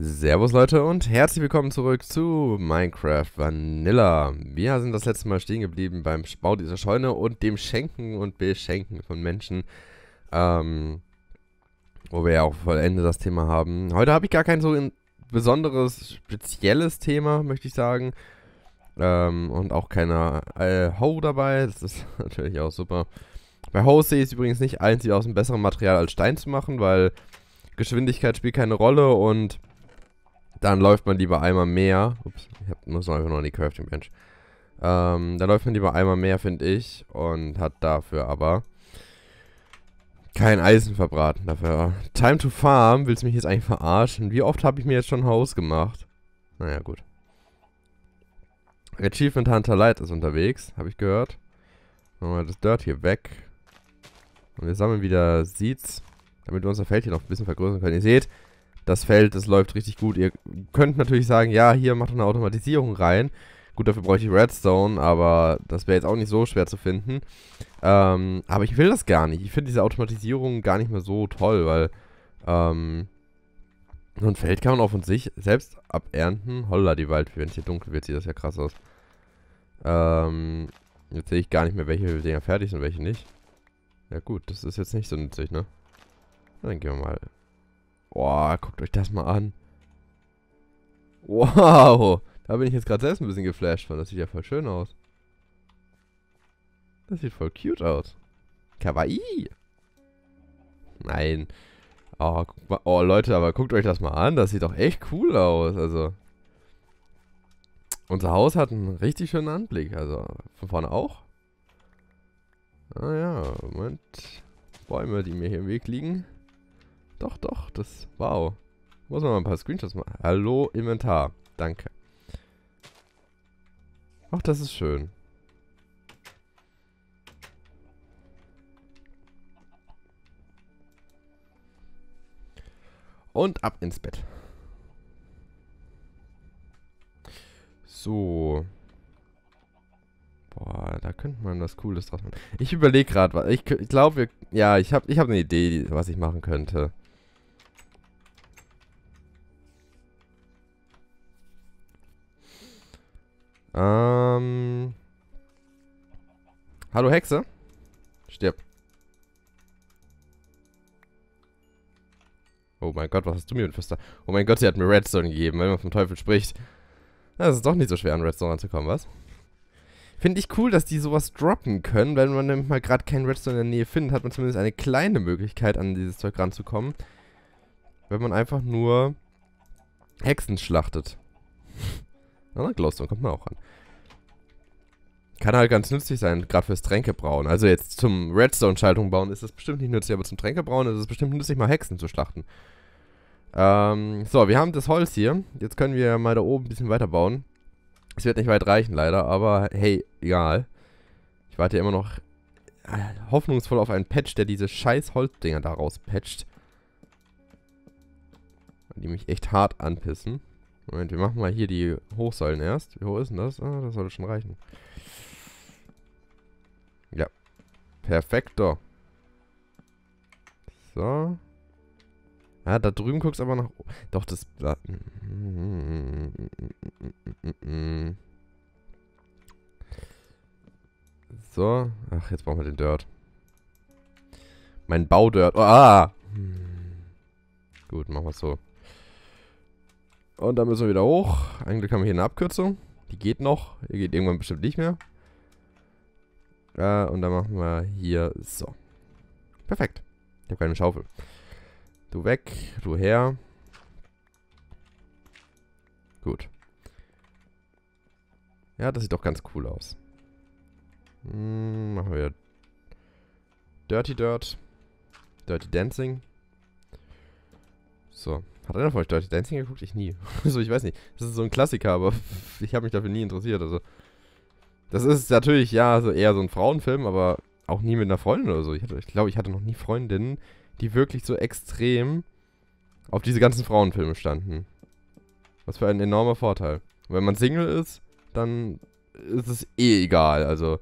Servus Leute und herzlich willkommen zurück zu Minecraft Vanilla. Wir sind das letzte Mal stehen geblieben beim Bau dieser Scheune und dem Schenken und Beschenken von Menschen. Ähm, wo wir ja auch vollende das Thema haben. Heute habe ich gar kein so besonderes, spezielles Thema, möchte ich sagen. Ähm, und auch keine äh, Ho dabei, das ist natürlich auch super. Bei Ho sehe ich es übrigens nicht einzig aus einem besseren Material als Stein zu machen, weil Geschwindigkeit spielt keine Rolle und dann läuft man lieber einmal mehr. Ups, ich muss einfach nur an die Crafting Bench. Ähm, dann läuft man lieber einmal mehr, finde ich. Und hat dafür aber kein Eisen verbraten. Dafür. Time to farm. Willst du mich jetzt eigentlich verarschen? Wie oft habe ich mir jetzt schon Haus gemacht? Naja, gut. Achievement Hunter Light ist unterwegs, habe ich gehört. Machen wir das Dirt hier weg. Und wir sammeln wieder Seeds, damit wir unser Feld hier noch ein bisschen vergrößern können. Ihr seht, das Feld, das läuft richtig gut. Ihr könnt natürlich sagen, ja, hier macht eine Automatisierung rein. Gut, dafür bräuchte ich Redstone, aber das wäre jetzt auch nicht so schwer zu finden. Ähm, aber ich will das gar nicht. Ich finde diese Automatisierung gar nicht mehr so toll, weil ähm, so ein Feld kann man auch von sich selbst abernten. Holla, die Wald, wenn es Hier dunkel wird, sieht das ja krass aus. Ähm, jetzt sehe ich gar nicht mehr, welche Dinger fertig sind und welche nicht. Ja gut, das ist jetzt nicht so nützlich, ne? Dann gehen wir mal Boah, guckt euch das mal an. Wow. Da bin ich jetzt gerade selbst ein bisschen geflasht von. Das sieht ja voll schön aus. Das sieht voll cute aus. Kawaii. Nein. Oh, oh, Leute, aber guckt euch das mal an. Das sieht doch echt cool aus. Also. Unser Haus hat einen richtig schönen Anblick. Also, von vorne auch. Ah ja, Moment. Bäume, die mir hier im Weg liegen. Doch, doch, das, wow. Muss man mal ein paar Screenshots machen. Hallo, Inventar. Danke. Ach, das ist schön. Und ab ins Bett. So. Boah, da könnte man was Cooles draus machen. Ich überlege gerade was. Ich, ich glaube, ja, ich habe ich hab eine Idee, was ich machen könnte. Ähm. Hallo Hexe? Stirb. Oh mein Gott, was hast du mir entflüstert? Oh mein Gott, sie hat mir Redstone gegeben, wenn man vom Teufel spricht. Das ist doch nicht so schwer, an Redstone ranzukommen, was? Finde ich cool, dass die sowas droppen können. Wenn man nämlich mal gerade keinen Redstone in der Nähe findet, hat man zumindest eine kleine Möglichkeit, an dieses Zeug ranzukommen. Wenn man einfach nur Hexen schlachtet. Na, Glowstone kommt man auch an. Kann halt ganz nützlich sein, gerade fürs Tränkebrauen. Also jetzt zum Redstone-Schaltung bauen ist das bestimmt nicht nützlich, aber zum Tränkebrauen ist es bestimmt nützlich, mal Hexen zu schlachten. Ähm, so, wir haben das Holz hier. Jetzt können wir mal da oben ein bisschen weiter bauen. Es wird nicht weit reichen, leider, aber hey, egal. Ich warte ja immer noch äh, hoffnungsvoll auf einen Patch, der diese scheiß Holzdinger daraus patcht. Die mich echt hart anpissen. Moment, wir machen mal hier die Hochsäulen erst. Wie hoch ist denn das? Ah, das sollte schon reichen. Ja. Perfekter. So. Ah, da drüben guckst aber nach... Doch, das... Da. Mm, mm, mm, so. Ach, jetzt brauchen wir den Dirt. Mein Baudirt. Ah! Hm. Gut, machen wir es so. Und dann müssen wir wieder hoch. Eigentlich haben wir hier eine Abkürzung. Die geht noch. Die geht irgendwann bestimmt nicht mehr. Äh, und dann machen wir hier so. Perfekt. Ich habe keine Schaufel. Du weg, du her. Gut. Ja, das sieht doch ganz cool aus. Hm, machen wir Dirty Dirt. Dirty Dancing. So. Hat einer von euch Dirty Dancing geguckt? Ich nie. so, also, ich weiß nicht. Das ist so ein Klassiker, aber ich habe mich dafür nie interessiert. Also, das ist natürlich, ja, so eher so ein Frauenfilm, aber auch nie mit einer Freundin oder so. Ich, ich glaube, ich hatte noch nie Freundinnen, die wirklich so extrem auf diese ganzen Frauenfilme standen. Was für ein enormer Vorteil. Und wenn man Single ist, dann ist es eh egal. Also,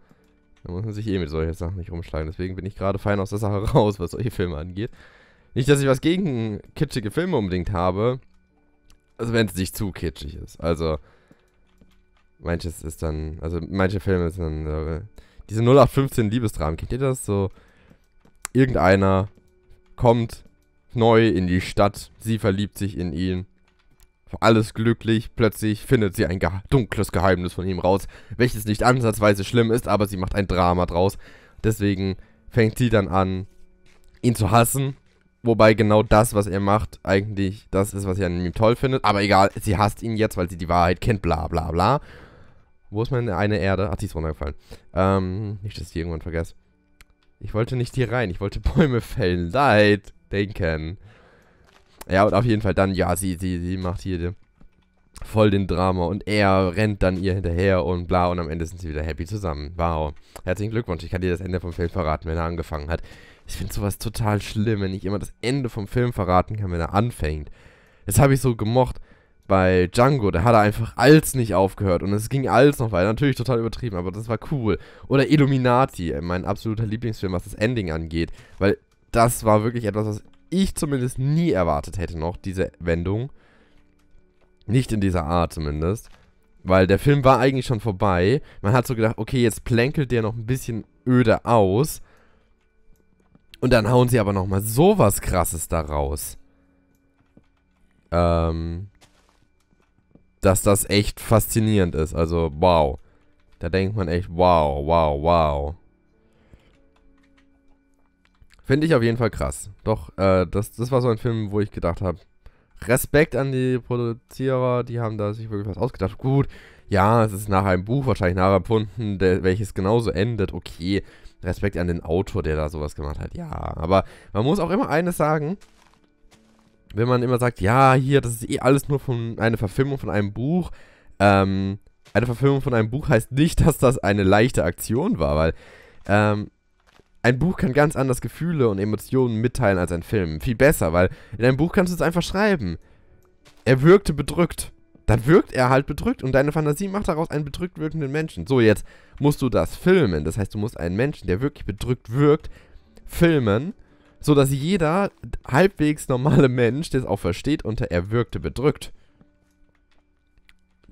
da muss man sich eh mit solchen Sachen nicht rumschlagen. Deswegen bin ich gerade fein aus der Sache raus, was solche Filme angeht. Nicht, dass ich was gegen kitschige Filme unbedingt habe. Also wenn es nicht zu kitschig ist. Also manches ist dann, also manche Filme sind dann äh, diese 0815 Liebesdramen. Kennt ihr das so? Irgendeiner kommt neu in die Stadt, sie verliebt sich in ihn. Alles glücklich, plötzlich findet sie ein ge dunkles Geheimnis von ihm raus, welches nicht ansatzweise schlimm ist, aber sie macht ein Drama draus. Deswegen fängt sie dann an, ihn zu hassen Wobei genau das, was er macht, eigentlich das ist, was sie an ihm toll findet. Aber egal, sie hasst ihn jetzt, weil sie die Wahrheit kennt, bla bla bla. Wo ist meine eine Erde? Ach, die ist runtergefallen. Ähm, nicht, dass ich die irgendwann vergesse. Ich wollte nicht hier rein, ich wollte Bäume fällen. Leid, denken. Ja, und auf jeden Fall dann, ja, sie, sie, sie macht hier voll den Drama und er rennt dann ihr hinterher und bla und am Ende sind sie wieder happy zusammen. Wow. Herzlichen Glückwunsch. Ich kann dir das Ende vom Film verraten, wenn er angefangen hat. Ich finde sowas total schlimm, wenn ich immer das Ende vom Film verraten kann, wenn er anfängt. Das habe ich so gemocht bei Django. Da hat er einfach als nicht aufgehört und es ging als noch weiter. Natürlich total übertrieben, aber das war cool. Oder Illuminati, mein absoluter Lieblingsfilm, was das Ending angeht, weil das war wirklich etwas, was ich zumindest nie erwartet hätte noch, diese Wendung. Nicht in dieser Art zumindest. Weil der Film war eigentlich schon vorbei. Man hat so gedacht, okay, jetzt plänkelt der noch ein bisschen öde aus. Und dann hauen sie aber nochmal sowas krasses daraus. Ähm, dass das echt faszinierend ist. Also, wow. Da denkt man echt, wow, wow, wow. Finde ich auf jeden Fall krass. Doch, äh, das, das war so ein Film, wo ich gedacht habe, Respekt an die Produzierer, die haben da sich wirklich was ausgedacht. Gut, ja, es ist nach einem Buch wahrscheinlich nacherfunden, welches genauso endet. Okay, Respekt an den Autor, der da sowas gemacht hat. Ja, aber man muss auch immer eines sagen, wenn man immer sagt, ja, hier, das ist eh alles nur von eine Verfilmung von einem Buch. Ähm, eine Verfilmung von einem Buch heißt nicht, dass das eine leichte Aktion war, weil ähm, ein Buch kann ganz anders Gefühle und Emotionen mitteilen als ein Film. Viel besser, weil in einem Buch kannst du es einfach schreiben. Er wirkte bedrückt. Dann wirkt er halt bedrückt und deine Fantasie macht daraus einen bedrückt wirkenden Menschen. So, jetzt musst du das filmen. Das heißt, du musst einen Menschen, der wirklich bedrückt wirkt, filmen, sodass jeder halbwegs normale Mensch das auch versteht unter er wirkte bedrückt.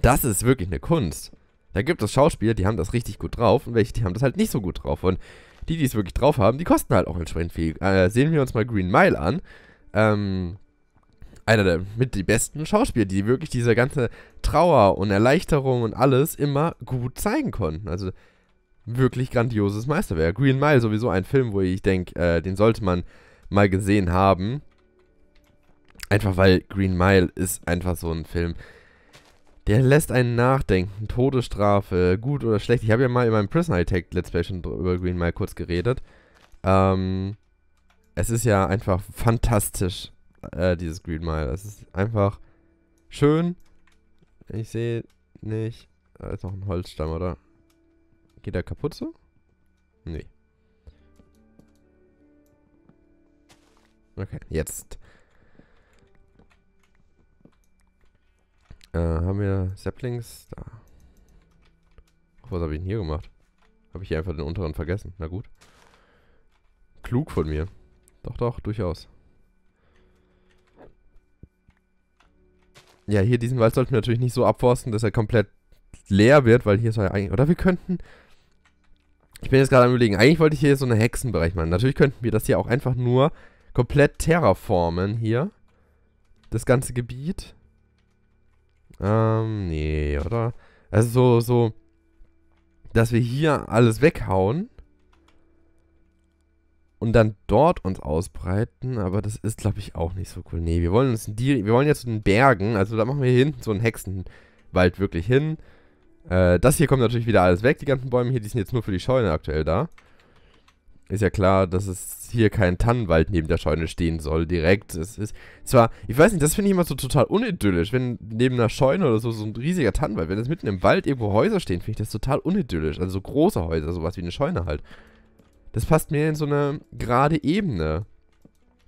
Das ist wirklich eine Kunst. Da gibt es Schauspieler, die haben das richtig gut drauf und welche, die haben das halt nicht so gut drauf. Und die, die es wirklich drauf haben, die kosten halt auch entsprechend viel. Äh, sehen wir uns mal Green Mile an. Ähm, einer der mit die besten Schauspieler, die wirklich diese ganze Trauer und Erleichterung und alles immer gut zeigen konnten. Also wirklich grandioses Meisterwerk. Green Mile sowieso ein Film, wo ich denke, äh, den sollte man mal gesehen haben. Einfach weil Green Mile ist einfach so ein Film. Der lässt einen nachdenken. Todesstrafe, gut oder schlecht. Ich habe ja mal in meinem Prison Attack Let's Play schon über Green Mile kurz geredet. Ähm, es ist ja einfach fantastisch, äh, dieses Green Mile. Es ist einfach schön. Ich sehe nicht. Da ist noch ein Holzstamm, oder? Geht der kaputt so? Nee. Okay, jetzt. Äh, haben wir Saplings? Da. Ach, was habe ich denn hier gemacht? Habe ich hier einfach den unteren vergessen. Na gut. Klug von mir. Doch, doch, durchaus. Ja, hier diesen Wald sollten wir natürlich nicht so abforsten, dass er komplett leer wird, weil hier ist er eigentlich... Oder wir könnten... Ich bin jetzt gerade am überlegen, eigentlich wollte ich hier so einen Hexenbereich machen. Natürlich könnten wir das hier auch einfach nur komplett terraformen hier. Das ganze Gebiet. Ähm, nee, oder? Also so, so, dass wir hier alles weghauen und dann dort uns ausbreiten, aber das ist, glaube ich, auch nicht so cool. Nee, wir wollen uns die, wir wollen jetzt zu den Bergen, also da machen wir hier hinten so einen Hexenwald wirklich hin. Äh, das hier kommt natürlich wieder alles weg, die ganzen Bäume hier, die sind jetzt nur für die Scheune aktuell da ist ja klar, dass es hier kein Tannenwald neben der Scheune stehen soll, direkt. Es ist zwar, ich weiß nicht, das finde ich immer so total unidyllisch, wenn neben einer Scheune oder so so ein riesiger Tannenwald, wenn es mitten im Wald irgendwo Häuser stehen, finde ich das total unidyllisch. Also so große Häuser, sowas wie eine Scheune halt. Das passt mehr in so eine gerade Ebene.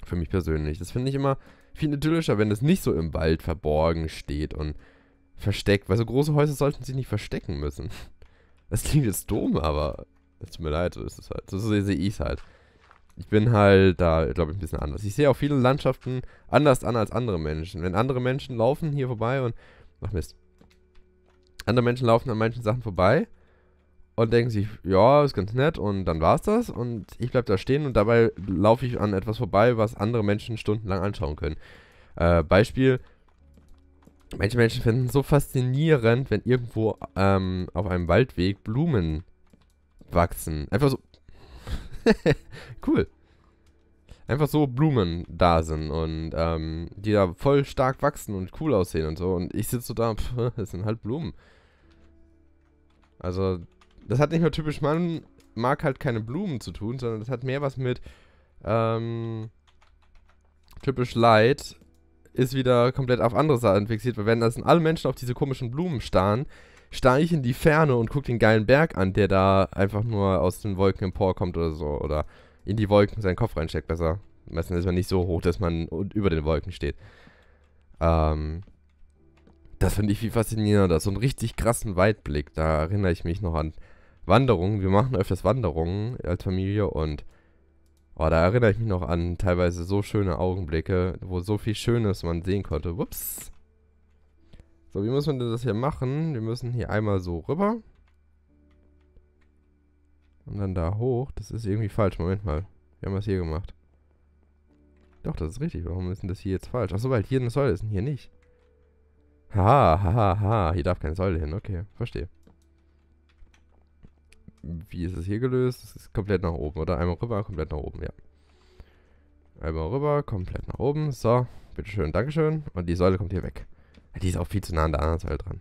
Für mich persönlich. Das finde ich immer viel idyllischer, wenn es nicht so im Wald verborgen steht und versteckt. Weil so große Häuser sollten sich nicht verstecken müssen. Das klingt jetzt dumm, aber es tut mir leid, so ist es halt. So sehe ich es halt. Ich bin halt da, glaube ich, ein bisschen anders. Ich sehe auch viele Landschaften anders an als andere Menschen. Wenn andere Menschen laufen hier vorbei und. Ach Mist. Andere Menschen laufen an manchen Sachen vorbei und denken sich, ja, ist ganz nett und dann war's das. Und ich bleibe da stehen und dabei laufe ich an etwas vorbei, was andere Menschen stundenlang anschauen können. Äh, Beispiel. Manche Menschen finden es so faszinierend, wenn irgendwo ähm, auf einem Waldweg Blumen wachsen. Einfach so. cool. Einfach so Blumen da sind und ähm, die da voll stark wachsen und cool aussehen und so. Und ich sitze so da, pff, das sind halt Blumen. Also, das hat nicht mehr typisch Mann mag halt keine Blumen zu tun, sondern das hat mehr was mit ähm, typisch Light ist wieder komplett auf andere Sachen fixiert, weil wenn das sind alle Menschen auf diese komischen Blumen starren, starre ich in die Ferne und gucke den geilen Berg an, der da einfach nur aus den Wolken emporkommt oder so. Oder in die Wolken seinen Kopf reinsteckt, besser. Meistens ist man nicht so hoch, dass man über den Wolken steht. Ähm, das finde ich viel faszinierender. So einen richtig krassen Weitblick. Da erinnere ich mich noch an Wanderungen. Wir machen öfters Wanderungen als Familie und oh, da erinnere ich mich noch an teilweise so schöne Augenblicke, wo so viel Schönes man sehen konnte. Whoops. So, wie müssen wir das hier machen? Wir müssen hier einmal so rüber. Und dann da hoch. Das ist irgendwie falsch. Moment mal. Wir haben das hier gemacht. Doch, das ist richtig. Warum ist denn das hier jetzt falsch? Achso, weil hier eine Säule ist und hier nicht. Haha, haha, haha. Hier darf keine Säule hin. Okay, verstehe. Wie ist es hier gelöst? Es ist komplett nach oben, oder? Einmal rüber, komplett nach oben, ja. Einmal rüber, komplett nach oben. So, bitteschön, Dankeschön. Und die Säule kommt hier weg. Die ist auch viel zu nah an der anderen Seite dran.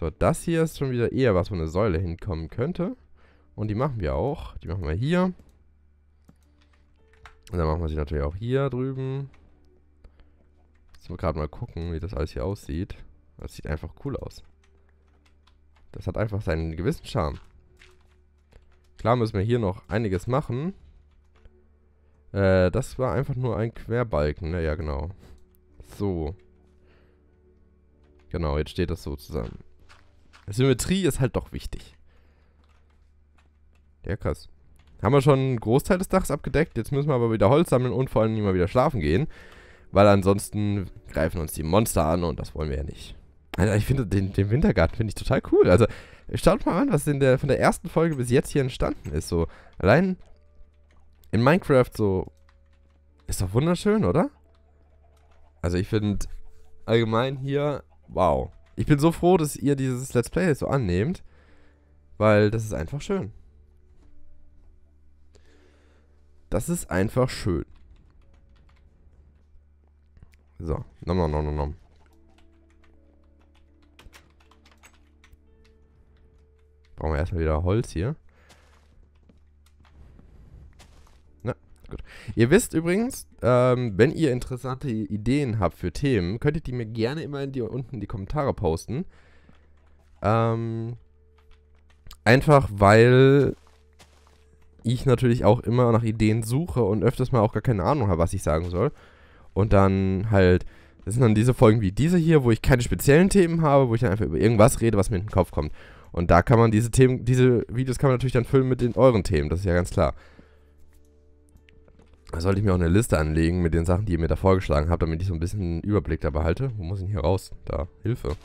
So, das hier ist schon wieder eher was, wo eine Säule hinkommen könnte. Und die machen wir auch. Die machen wir hier. Und dann machen wir sie natürlich auch hier drüben. Jetzt müssen wir gerade mal gucken, wie das alles hier aussieht. Das sieht einfach cool aus. Das hat einfach seinen gewissen Charme. Klar müssen wir hier noch einiges machen. Äh, das war einfach nur ein Querbalken. Naja, ne? genau. So. Genau, jetzt steht das so zusammen. Symmetrie ist halt doch wichtig. Ja, krass. Haben wir schon einen Großteil des Dachs abgedeckt. Jetzt müssen wir aber wieder Holz sammeln und vor allem mal wieder schlafen gehen. Weil ansonsten greifen uns die Monster an und das wollen wir ja nicht. Alter, ich finde den, den Wintergarten finde ich total cool. Also, schaut mal an, was in der, von der ersten Folge bis jetzt hier entstanden ist. So, allein in Minecraft so... Ist doch wunderschön, oder? Also ich finde allgemein hier, wow. Ich bin so froh, dass ihr dieses Let's Play so annehmt, weil das ist einfach schön. Das ist einfach schön. So, nom nom nom nom nom. Brauchen wir erstmal wieder Holz hier. gut. Ihr wisst übrigens, ähm, wenn ihr interessante Ideen habt für Themen, könntet ihr mir gerne immer in die, unten in die Kommentare posten. Ähm, einfach weil ich natürlich auch immer nach Ideen suche und öfters mal auch gar keine Ahnung habe, was ich sagen soll. Und dann halt, das sind dann diese Folgen wie diese hier, wo ich keine speziellen Themen habe, wo ich dann einfach über irgendwas rede, was mir in den Kopf kommt. Und da kann man diese Themen, diese Videos kann man natürlich dann füllen mit den euren Themen, das ist ja ganz klar. Da sollte ich mir auch eine Liste anlegen mit den Sachen, die ihr mir da vorgeschlagen habt, damit ich so ein bisschen einen Überblick da behalte. Wo muss ich denn hier raus? Da, Hilfe.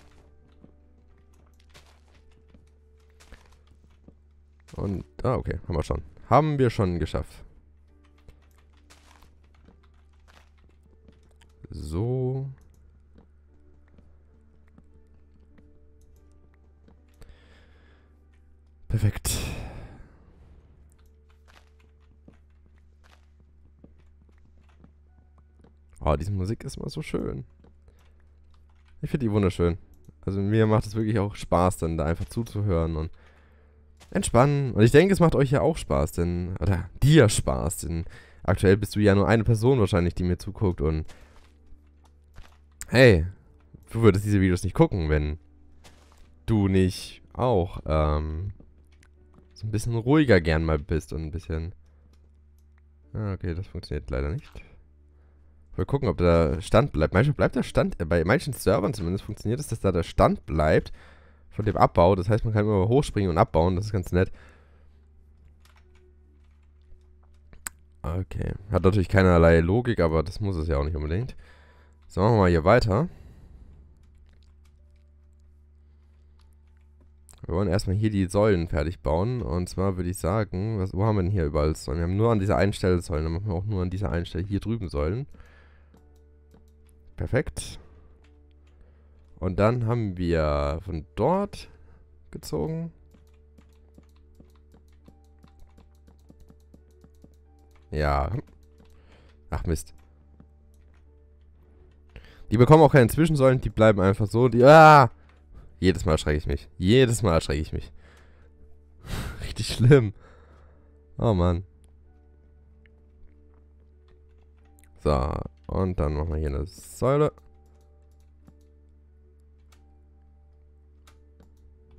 Und, ah, okay, haben wir schon. Haben wir schon geschafft. So. Perfekt. Oh, diese Musik ist mal so schön. Ich finde die wunderschön. Also mir macht es wirklich auch Spaß, dann da einfach zuzuhören und entspannen. Und ich denke, es macht euch ja auch Spaß, denn, oder dir Spaß, denn aktuell bist du ja nur eine Person wahrscheinlich, die mir zuguckt und hey, du würdest diese Videos nicht gucken, wenn du nicht auch ähm, so ein bisschen ruhiger gern mal bist und ein bisschen... Ah, okay, das funktioniert leider nicht. Mal gucken, ob der Stand bleibt. Manchmal bleibt der Stand, äh, bei manchen Servern zumindest funktioniert es, dass da der Stand bleibt von dem Abbau. Das heißt, man kann immer hochspringen und abbauen. Das ist ganz nett. Okay. Hat natürlich keinerlei Logik, aber das muss es ja auch nicht unbedingt. So, machen wir mal hier weiter. Wir wollen erstmal hier die Säulen fertig bauen. Und zwar würde ich sagen, was, wo haben wir denn hier überall Säulen? Wir haben nur an dieser einen Stelle Säulen. Dann machen wir auch nur an dieser einen Stelle hier drüben Säulen. Perfekt. Und dann haben wir von dort gezogen. Ja. Ach Mist. Die bekommen auch keine Zwischensäulen, die bleiben einfach so. Die, ah! Jedes Mal erschrecke ich mich. Jedes Mal erschrecke ich mich. Richtig schlimm. Oh Mann. So, und dann machen wir hier eine Säule.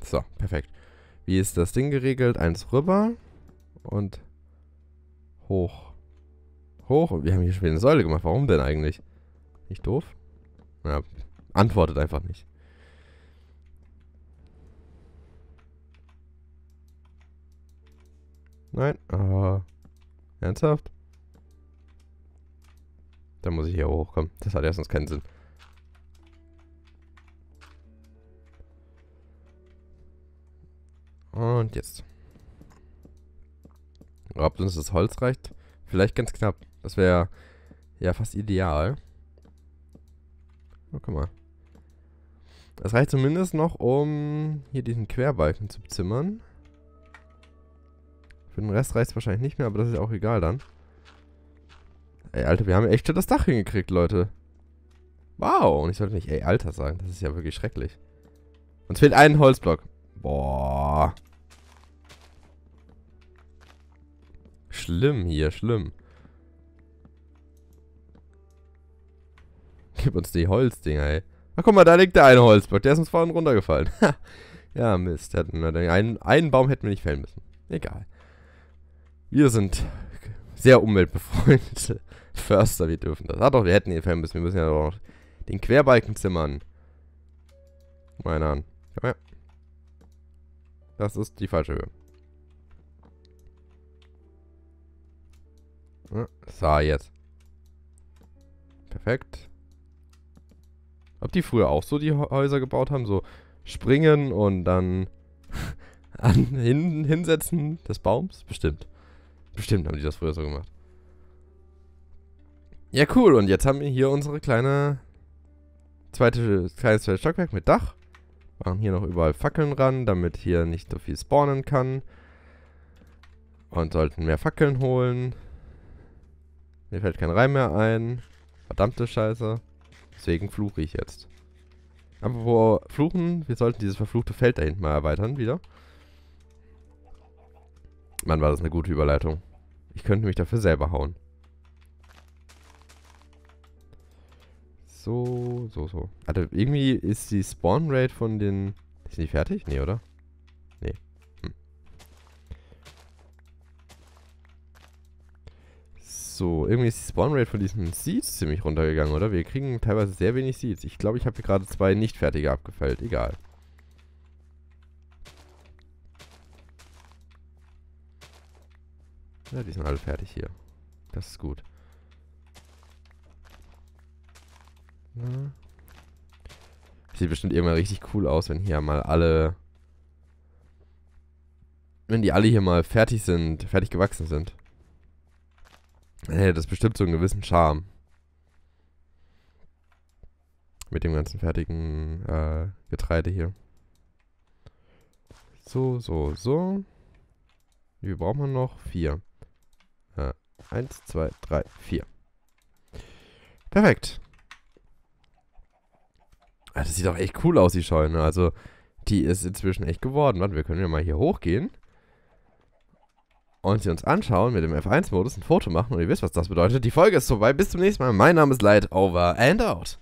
So, perfekt. Wie ist das Ding geregelt? Eins rüber und hoch. Hoch. Und wir haben hier schon wieder eine Säule gemacht. Warum denn eigentlich? Nicht doof? Ja, antwortet einfach nicht. Nein. Oh. Ernsthaft? Dann muss ich hier hochkommen. Das hat ja sonst keinen Sinn. Und jetzt. Ob uns das Holz reicht? Vielleicht ganz knapp. Das wäre ja fast ideal. Oh, guck mal. Das reicht zumindest noch, um hier diesen Querbalken zu zimmern. Für den Rest reicht es wahrscheinlich nicht mehr, aber das ist ja auch egal dann. Ey, Alter, wir haben echt schon das Dach hingekriegt, Leute. Wow. Und ich sollte nicht ey, Alter sagen. Das ist ja wirklich schrecklich. Uns fehlt ein Holzblock. Boah. Schlimm hier, schlimm. Gib uns die Holzdinger, ey. Ach, guck mal, da liegt der eine Holzblock. Der ist uns vorhin runtergefallen. ja, Mist. Einen, einen Baum hätten wir nicht fällen müssen. Egal. Wir sind sehr umweltbefreundet. Förster, wir dürfen das. Ah doch, wir hätten hier fern müssen. Wir müssen ja doch den Querbalken zimmern. Meine an. Komm her. Das ist die falsche Höhe. So, jetzt. Perfekt. Ob die früher auch so die Häuser gebaut haben? So springen und dann an, hin, hinsetzen des Baums? Bestimmt. Bestimmt haben die das früher so gemacht. Ja, cool. Und jetzt haben wir hier unsere kleine zweite, kleines zweites Stockwerk mit Dach. Machen hier noch überall Fackeln ran, damit hier nicht so viel spawnen kann. Und sollten mehr Fackeln holen. Mir fällt kein Reim mehr ein. Verdammte Scheiße. Deswegen fluche ich jetzt. Aber wo fluchen, wir sollten dieses verfluchte Feld da hinten mal erweitern wieder. Mann, war das eine gute Überleitung. Ich könnte mich dafür selber hauen. So, so, so. Also irgendwie ist die Spawn-Rate von den... Ist die fertig? Nee, oder? Nee. Hm. So, irgendwie ist die Spawn-Rate von diesen Seeds ziemlich runtergegangen, oder? Wir kriegen teilweise sehr wenig Seeds. Ich glaube, ich habe hier gerade zwei nicht fertige abgefällt. Egal. Ja, die sind alle fertig hier. Das ist gut. Mhm. Sieht bestimmt irgendwann richtig cool aus, wenn hier mal alle... Wenn die alle hier mal fertig sind, fertig gewachsen sind. Dann hätte das bestimmt so einen gewissen Charme. Mit dem ganzen fertigen äh, Getreide hier. So, so, so. Wie viel braucht man noch? Vier. Äh, eins, zwei, drei, vier. Perfekt. Ah, das sieht doch echt cool aus, die Scheune. Also, die ist inzwischen echt geworden. Warte, wir können ja mal hier hochgehen und sie uns anschauen, mit dem F1-Modus ein Foto machen und ihr wisst, was das bedeutet. Die Folge ist vorbei. Bis zum nächsten Mal. Mein Name ist Light Over and Out.